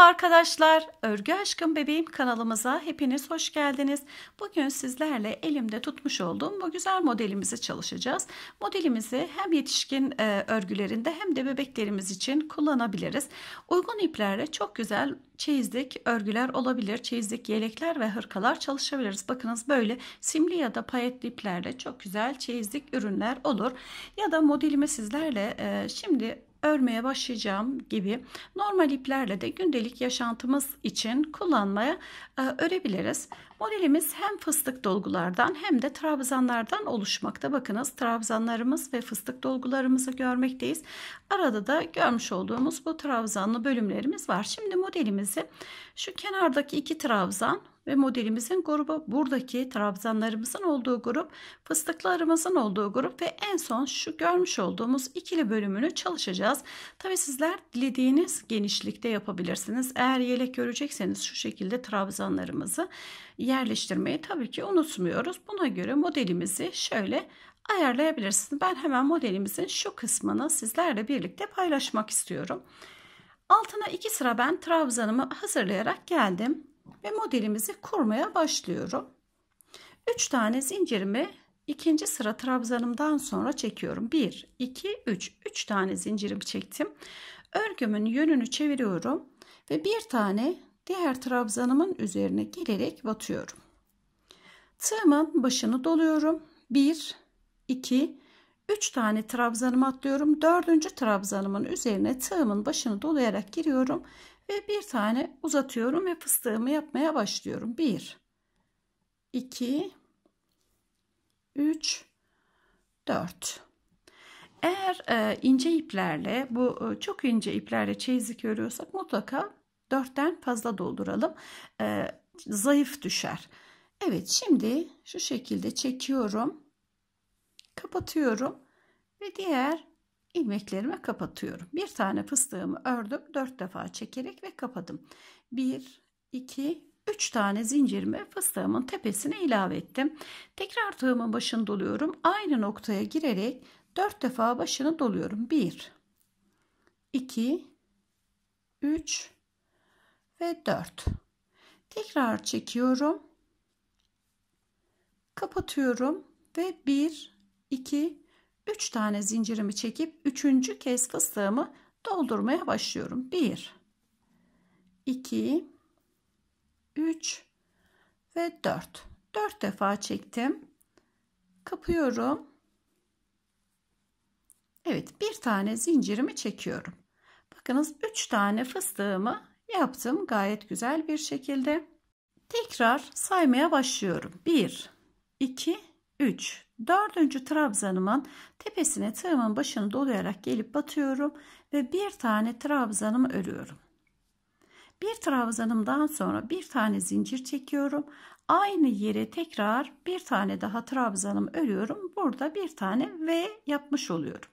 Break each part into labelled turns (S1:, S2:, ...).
S1: Merhaba arkadaşlar. Örgü Aşkım Bebeğim kanalımıza hepiniz hoş geldiniz. Bugün sizlerle elimde tutmuş olduğum bu güzel modelimizi çalışacağız. Modelimizi hem yetişkin e, örgülerinde hem de bebeklerimiz için kullanabiliriz. Uygun iplerle çok güzel çeyizlik örgüler olabilir. Çeyizlik yelekler ve hırkalar çalışabiliriz. Bakınız böyle simli ya da payetli iplerle çok güzel çeyizlik ürünler olur. Ya da modelimi sizlerle e, şimdi örmeye başlayacağım gibi normal iplerle de gündelik yaşantımız için kullanmaya e, örebiliriz. Modelimiz hem fıstık dolgulardan hem de trabzanlardan oluşmakta. Bakınız trabzanlarımız ve fıstık dolgularımızı görmekteyiz. Arada da görmüş olduğumuz bu trabzanlı bölümlerimiz var. Şimdi modelimizi şu kenardaki iki trabzan ve modelimizin grubu buradaki trabzanlarımızın olduğu grup, fıstıklarımızın olduğu grup ve en son şu görmüş olduğumuz ikili bölümünü çalışacağız. Tabi sizler dilediğiniz genişlikte yapabilirsiniz. Eğer yelek görecekseniz şu şekilde trabzanlarımızı yerleştirmeyi tabii ki unutmuyoruz. Buna göre modelimizi şöyle ayarlayabilirsiniz. Ben hemen modelimizin şu kısmını sizlerle birlikte paylaşmak istiyorum. Altına iki sıra ben trabzanımı hazırlayarak geldim ve modelimizi kurmaya başlıyorum. 3 tane zincirimi ikinci sıra trabzanımdan sonra çekiyorum. 1, 2, 3. 3 tane zincirimi çektim. Örgümün yönünü çeviriyorum ve bir tane diğer trabzanımın üzerine gelerek batıyorum. Tığımın başını doluyorum. 1 2 3 tane trabzanımı atlıyorum. 4. trabzanımın üzerine tığımın başını dolayarak giriyorum ve bir tane uzatıyorum ve fıstığımı yapmaya başlıyorum. 1 2 3 4 eğer e, ince iplerle bu e, çok ince iplerle çeyizlik örüyorsak mutlaka Dörtten fazla dolduralım. E, zayıf düşer. Evet şimdi şu şekilde çekiyorum. Kapatıyorum. Ve diğer ilmeklerime kapatıyorum. Bir tane fıstığımı ördüm. Dört defa çekerek ve kapadım. Bir, iki, 3 tane zincirimi fıstığımın tepesine ilave ettim. Tekrar tığımın başını doluyorum. Aynı noktaya girerek 4 defa başını doluyorum. 1 2 3 ve 4. Tekrar çekiyorum. Kapatıyorum ve 1, 2, 3 tane zincirimi çekip 3. kez fıstığımı doldurmaya başlıyorum. 1, 2, 3 ve 4. 4 defa çektim. Kapıyorum. Evet bir tane zincirimi çekiyorum. Bakınız 3 tane fıstığımı Yaptım gayet güzel bir şekilde. Tekrar saymaya başlıyorum. 1, 2, 3. Dördüncü trabzanımın tepesine tığımın başını dolayarak gelip batıyorum ve bir tane trabzanımı örüyorum. Bir trabzanımdan sonra bir tane zincir çekiyorum. Aynı yere tekrar bir tane daha trabzanımı örüyorum. Burada bir tane ve yapmış oluyorum.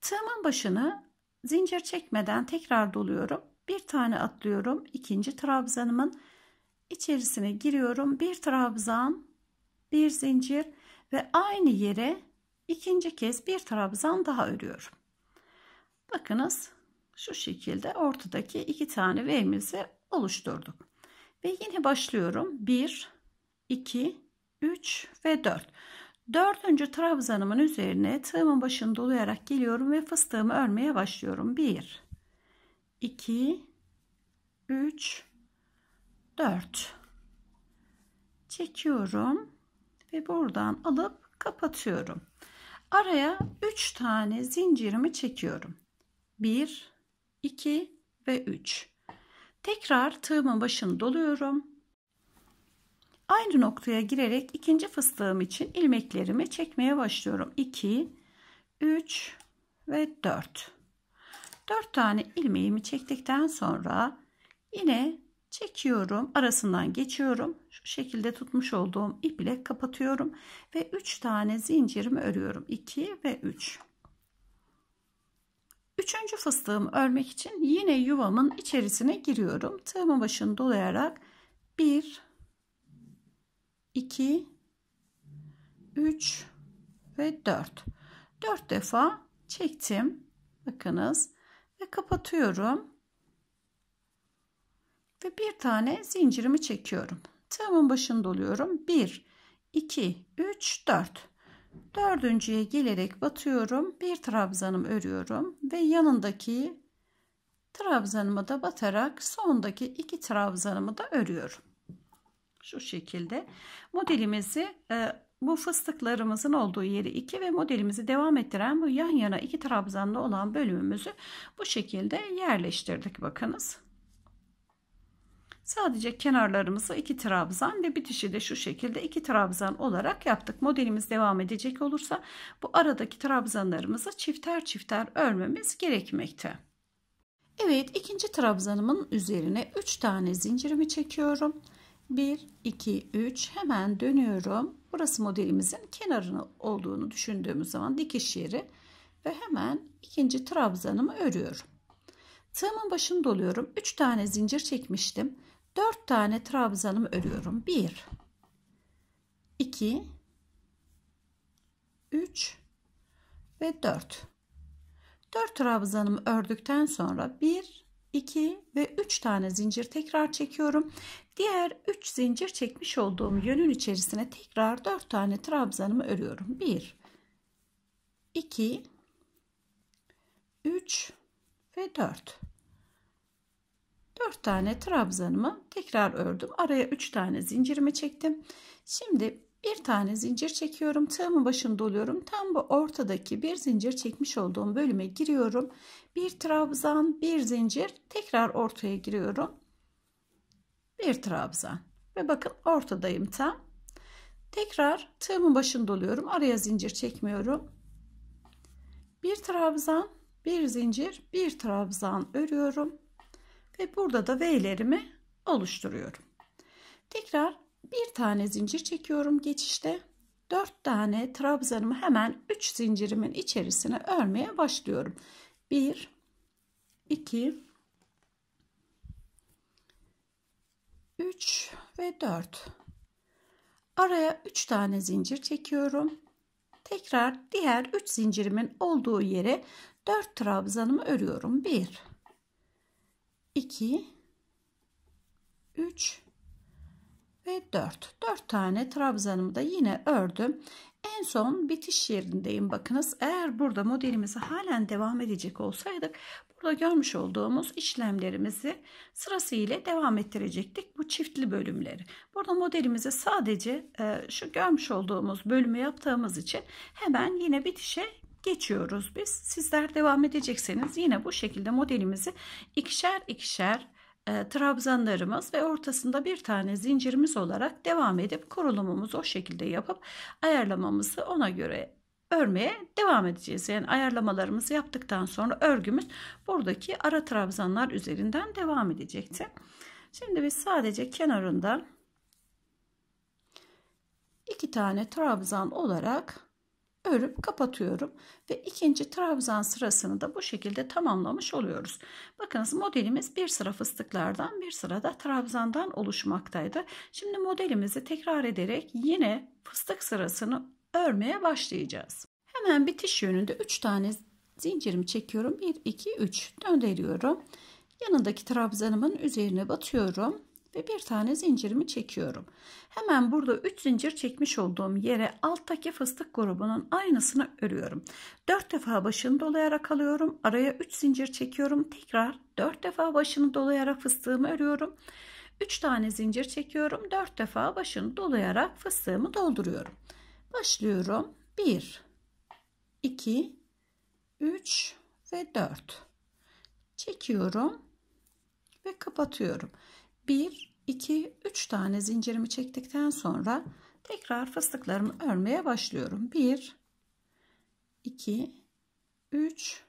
S1: Tığımın başını zincir çekmeden tekrar doluyorum bir tane atlıyorum ikinci trabzanımın içerisine giriyorum bir trabzan bir zincir ve aynı yere ikinci kez bir trabzan daha örüyorum bakınız şu şekilde ortadaki iki tane V'mizi oluşturduk ve yine başlıyorum 1 2 3 ve 4 dördüncü trabzanımın üzerine tığımın başını dolayarak geliyorum ve fıstığımı örmeye başlıyorum 1 2 3 4 çekiyorum ve buradan alıp kapatıyorum. Araya 3 tane zincirimi çekiyorum. 1 2 ve 3. Tekrar tığımın başını doluyorum. Aynı noktaya girerek ikinci fıstığım için ilmeklerimi çekmeye başlıyorum. 2 3 ve 4. 4 tane ilmeğimi çektikten sonra yine çekiyorum arasından geçiyorum şu şekilde tutmuş olduğum ip ile kapatıyorum ve 3 tane zincirimi örüyorum 2 ve 3 Üçüncü fıstığımı örmek için yine yuvamın içerisine giriyorum. Tığımın başını dolayarak 1, 2, 3 ve 4. 4 defa çektim. Bakınız ve kapatıyorum. Ve bir tane zincirimi çekiyorum. Tığımın başını doluyorum. 1, 2, 3, 4. Dördüncüye gelerek batıyorum. Bir trabzanım örüyorum ve yanındaki trabzanımı da batarak sondaki iki trabzanımı da örüyorum. Şu şekilde modelimizi e, bu fıstıklarımızın olduğu yeri 2 ve modelimizi devam ettiren bu yan yana iki trabzanlı olan bölümümüzü bu şekilde yerleştirdik bakınız. Sadece kenarlarımızı iki trabzan ve bitişi de şu şekilde iki trabzan olarak yaptık. Modelimiz devam edecek olursa bu aradaki trabzanlarımızı çifter çifter örmemiz gerekmekte. Evet ikinci trabzanımın üzerine 3 tane zincirimi çekiyorum. 1, 2, 3 hemen dönüyorum. Burası modelimizin kenarını olduğunu düşündüğümüz zaman dikiş yeri ve hemen ikinci trabzanımı örüyorum. Tığımın başını doluyorum. 3 tane zincir çekmiştim. 4 tane trabzanımı örüyorum. 1 2 3 ve 4. 4 trabzanımı ördükten sonra 1 2 ve 3 tane zincir tekrar çekiyorum. Diğer 3 zincir çekmiş olduğum yönün içerisine tekrar 4 tane trabzanımı örüyorum. 1 2 3 ve 4 4 tane trabzanımı tekrar ördüm. Araya 3 tane zincirimi çektim. Şimdi bir tane zincir çekiyorum tığımın başını doluyorum tam bu ortadaki bir zincir çekmiş olduğum bölüme giriyorum bir trabzan bir zincir tekrar ortaya giriyorum bir trabzan ve bakın ortadayım tam tekrar tığımın başını doluyorum araya zincir çekmiyorum bir trabzan bir zincir bir trabzan örüyorum ve burada da V'lerimi oluşturuyorum tekrar bir tane zincir çekiyorum geçişte. 4 tane trabzanımı hemen 3 zincirimin içerisine örmeye başlıyorum. 1 2 3 ve 4 araya 3 tane zincir çekiyorum tekrar diğer 3 zincirimin olduğu yere 4 trabzanımı örüyorum 1 2 3 ve 4. 4 tane trabzanımı da yine ördüm. En son bitiş yerindeyim bakınız. Eğer burada modelimizi halen devam edecek olsaydık burada görmüş olduğumuz işlemlerimizi sırasıyla devam ettirecektik bu çiftli bölümleri. Burada modelimizi sadece e, şu görmüş olduğumuz bölümü yaptığımız için hemen yine bitişe geçiyoruz biz. Sizler devam edecekseniz yine bu şekilde modelimizi ikişer ikişer e, trabzanlarımız ve ortasında bir tane zincirimiz olarak devam edip kurulumumuzu o şekilde yapıp ayarlamamızı ona göre örmeye devam edeceğiz. Yani ayarlamalarımızı yaptıktan sonra örgümüz buradaki ara trabzanlar üzerinden devam edecekti. Şimdi biz sadece kenarında iki tane trabzan olarak örüp kapatıyorum ve ikinci trabzan sırasını da bu şekilde tamamlamış oluyoruz. Bakınız modelimiz bir sıra fıstıklardan bir sıra da trabzandan oluşmaktaydı. Şimdi modelimizi tekrar ederek yine fıstık sırasını örmeye başlayacağız. Hemen bitiş yönünde 3 tane zincirimi çekiyorum. 1 2 3 döndürüyorum. Yanındaki trabzanımın üzerine batıyorum ve bir tane zincirimi çekiyorum. Hemen burada 3 zincir çekmiş olduğum yere alttaki fıstık grubunun aynısını örüyorum. 4 defa başını dolayarak alıyorum. Araya 3 zincir çekiyorum. Tekrar 4 defa başını dolayarak fıstığımı örüyorum. 3 tane zincir çekiyorum. 4 defa başını dolayarak fıstığımı dolduruyorum. Başlıyorum. 1 2 3 ve 4 çekiyorum ve kapatıyorum. 1, 2, 3 tane zincirimi çektikten sonra tekrar fıstıklarımı örmeye başlıyorum. 1, 2, 3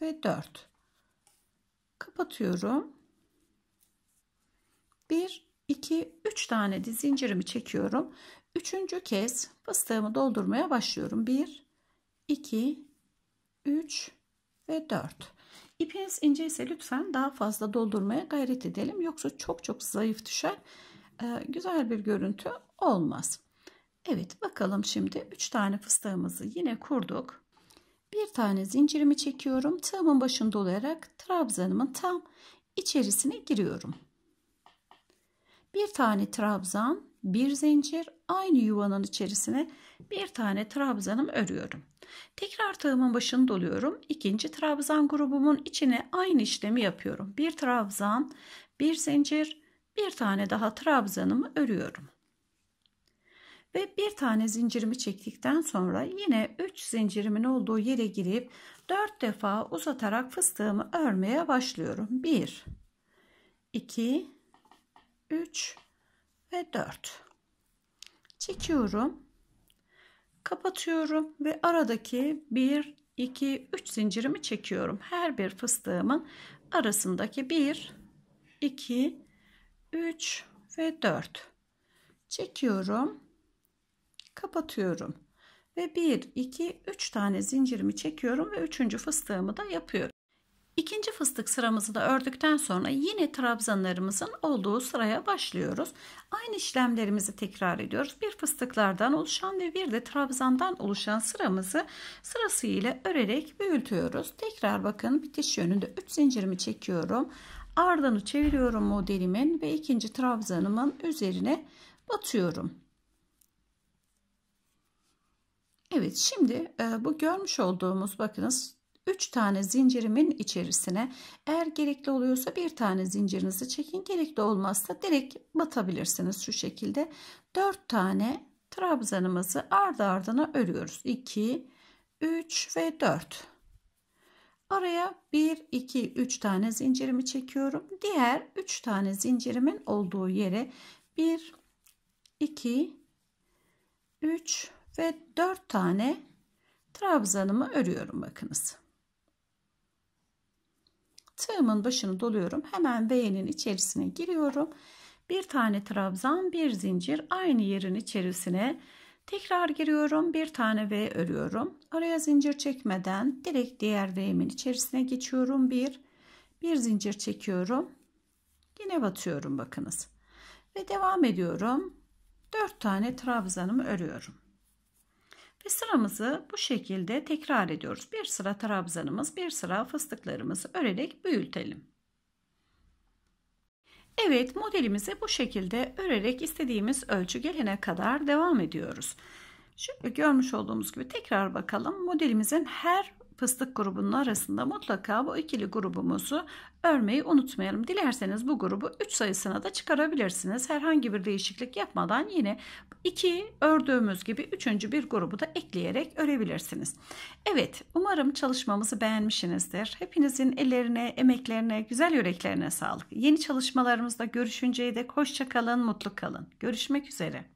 S1: ve 4. Kapatıyorum. 1, 2, 3 tane de zincirimi çekiyorum. Üçüncü kez fıstığımı doldurmaya başlıyorum. 1, 2, 3 ve 4. İpiniz ince ise lütfen daha fazla doldurmaya gayret edelim. Yoksa çok çok zayıf düşer. Ee, güzel bir görüntü olmaz. Evet bakalım şimdi 3 tane fıstığımızı yine kurduk. Bir tane zincirimi çekiyorum. Tığımın başını dolayarak trabzanımın tam içerisine giriyorum. Bir tane trabzan bir zincir aynı yuvanın içerisine bir tane trabzanım örüyorum. Tekrar tığımın başını doluyorum. İkinci trabzan grubumun içine aynı işlemi yapıyorum. Bir trabzan, bir zincir, bir tane daha trabzanımı örüyorum. Ve bir tane zincirimi çektikten sonra yine 3 zincirimin olduğu yere girip 4 defa uzatarak fıstığımı örmeye başlıyorum. 1 2 3 ve 4 çekiyorum kapatıyorum ve aradaki 1 2 3 zincirimi çekiyorum her bir fıstığımın arasındaki 1 2 3 ve 4 çekiyorum kapatıyorum ve 1 2 3 tane zincirimi çekiyorum ve 3. fıstığımı da yapıyorum İkinci fıstık sıramızı da ördükten sonra yine trabzanlarımızın olduğu sıraya başlıyoruz. Aynı işlemlerimizi tekrar ediyoruz. Bir fıstıklardan oluşan ve bir de trabzandan oluşan sıramızı sırasıyla örerek büyütüyoruz. Tekrar bakın bitiş yönünde 3 zincirimi çekiyorum. Ardını çeviriyorum modelimin ve ikinci trabzanımın üzerine batıyorum. Evet şimdi e, bu görmüş olduğumuz bakınız 3 tane zincirimin içerisine eğer gerekli oluyorsa bir tane zincirinizi çekin gerekli olmazsa direkt batabilirsiniz şu şekilde 4 tane trabzanımızı ardı ardına örüyoruz 2 3 ve 4 araya 1 2 3 tane zincirimi çekiyorum diğer 3 tane zincirimin olduğu yere 1 2 3 ve 4 tane trabzanımı örüyorum bakınız. Tığımın başını doluyorum. Hemen V'nin içerisine giriyorum. Bir tane trabzan, bir zincir aynı yerin içerisine tekrar giriyorum. Bir tane V örüyorum. Araya zincir çekmeden direkt diğer V'imin içerisine geçiyorum. Bir, bir zincir çekiyorum. Yine batıyorum bakınız. Ve devam ediyorum. 4 tane trabzanımı örüyorum. Ve sıramızı bu şekilde tekrar ediyoruz. Bir sıra trabzanımız, bir sıra fıstıklarımızı örerek büyütelim. Evet modelimizi bu şekilde örerek istediğimiz ölçü gelene kadar devam ediyoruz. Şimdi görmüş olduğumuz gibi tekrar bakalım modelimizin her fıstık grubunun arasında mutlaka bu ikili grubumuzu örmeyi unutmayalım. Dilerseniz bu grubu 3 sayısına da çıkarabilirsiniz. Herhangi bir değişiklik yapmadan yine 2 ördüğümüz gibi 3. bir grubu da ekleyerek örebilirsiniz. Evet umarım çalışmamızı beğenmişsinizdir. Hepinizin ellerine, emeklerine, güzel yüreklerine sağlık. Yeni çalışmalarımızda görüşünceye dek hoşçakalın, mutlu kalın. Görüşmek üzere.